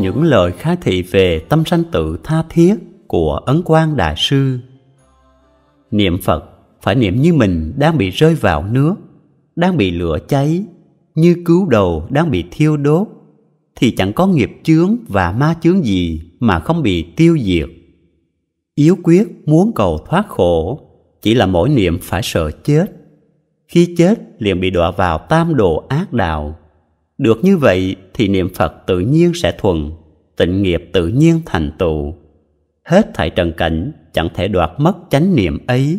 những lời khai thị về tâm sanh tự tha thiết của Ấn Quang Đại Sư. Niệm Phật phải niệm như mình đang bị rơi vào nước, đang bị lửa cháy, như cứu đầu đang bị thiêu đốt, thì chẳng có nghiệp chướng và ma chướng gì mà không bị tiêu diệt. Yếu quyết muốn cầu thoát khổ, chỉ là mỗi niệm phải sợ chết. Khi chết liền bị đọa vào tam đồ ác đạo, được như vậy thì niệm Phật tự nhiên sẽ thuần tịnh nghiệp tự nhiên thành tựu. Hết thảy trần cảnh chẳng thể đoạt mất chánh niệm ấy.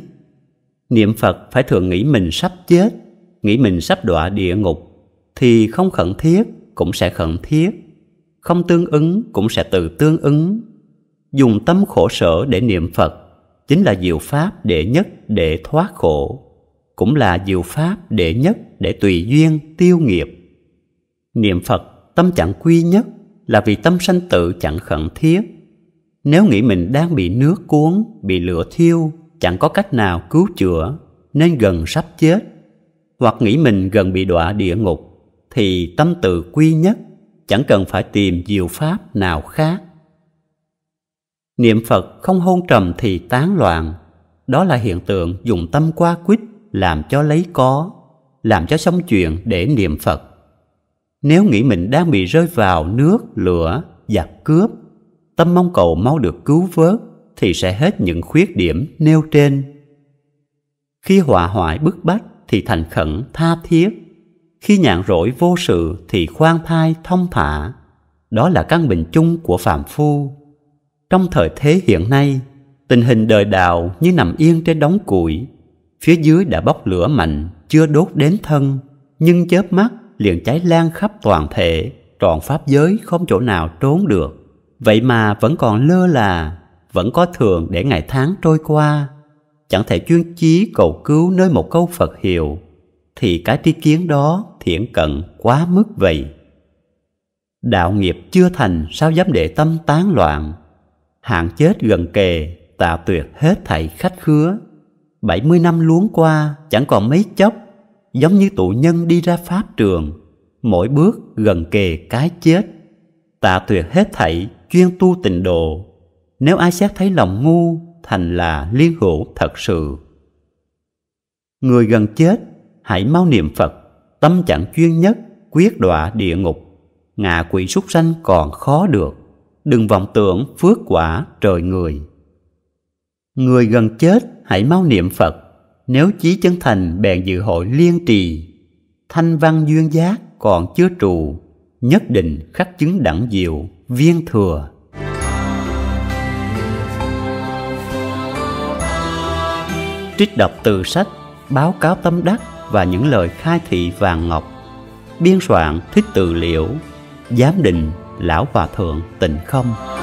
Niệm Phật phải thường nghĩ mình sắp chết, nghĩ mình sắp đọa địa ngục, thì không khẩn thiết cũng sẽ khẩn thiết, không tương ứng cũng sẽ tự tương ứng. Dùng tâm khổ sở để niệm Phật chính là diệu pháp đệ nhất để thoát khổ, cũng là diệu pháp đệ nhất để tùy duyên tiêu nghiệp. Niệm Phật tâm chẳng quy nhất là vì tâm sanh tự chẳng khẩn thiết. Nếu nghĩ mình đang bị nước cuốn, bị lửa thiêu, chẳng có cách nào cứu chữa, nên gần sắp chết, hoặc nghĩ mình gần bị đọa địa ngục, thì tâm tự quy nhất, chẳng cần phải tìm diệu pháp nào khác. Niệm Phật không hôn trầm thì tán loạn, đó là hiện tượng dùng tâm qua quýt làm cho lấy có, làm cho xong chuyện để niệm Phật. Nếu nghĩ mình đang bị rơi vào nước, lửa, và cướp, tâm mong cầu mau được cứu vớt thì sẽ hết những khuyết điểm nêu trên. Khi hỏa hoại bức bách thì thành khẩn tha thiết, khi nhạn rỗi vô sự thì khoan thai thông thả. Đó là căn bệnh chung của phạm phu. Trong thời thế hiện nay, tình hình đời đạo như nằm yên trên đống củi, phía dưới đã bốc lửa mạnh, chưa đốt đến thân, nhưng chớp mắt liền cháy lan khắp toàn thể, trọn pháp giới không chỗ nào trốn được. Vậy mà vẫn còn lơ là, vẫn có thường để ngày tháng trôi qua. Chẳng thể chuyên chí cầu cứu nơi một câu Phật hiệu, thì cái tri kiến đó thiện cận quá mức vậy. Đạo nghiệp chưa thành sao dám để tâm tán loạn, hạn chết gần kề tà tuyệt hết thảy khách khứa. mươi năm luống qua chẳng còn mấy chốc, giống như tụ nhân đi ra pháp trường, mỗi bước gần kề cái chết tạ tuyệt hết thảy chuyên tu tịnh độ nếu ai xét thấy lòng ngu thành là liên hữu thật sự người gần chết hãy mau niệm phật tâm chẳng chuyên nhất quyết đọa địa ngục ngạ quỷ súc sanh còn khó được đừng vọng tưởng phước quả trời người người gần chết hãy mau niệm phật nếu chí chân thành bèn dự hội liên trì thanh văn duyên giác còn chưa trụ nhất định khắc chứng đẳng diệu viên thừa trích đọc từ sách báo cáo tâm đắc và những lời khai thị vàng ngọc biên soạn thích từ liễu giám định lão hòa thượng tịnh không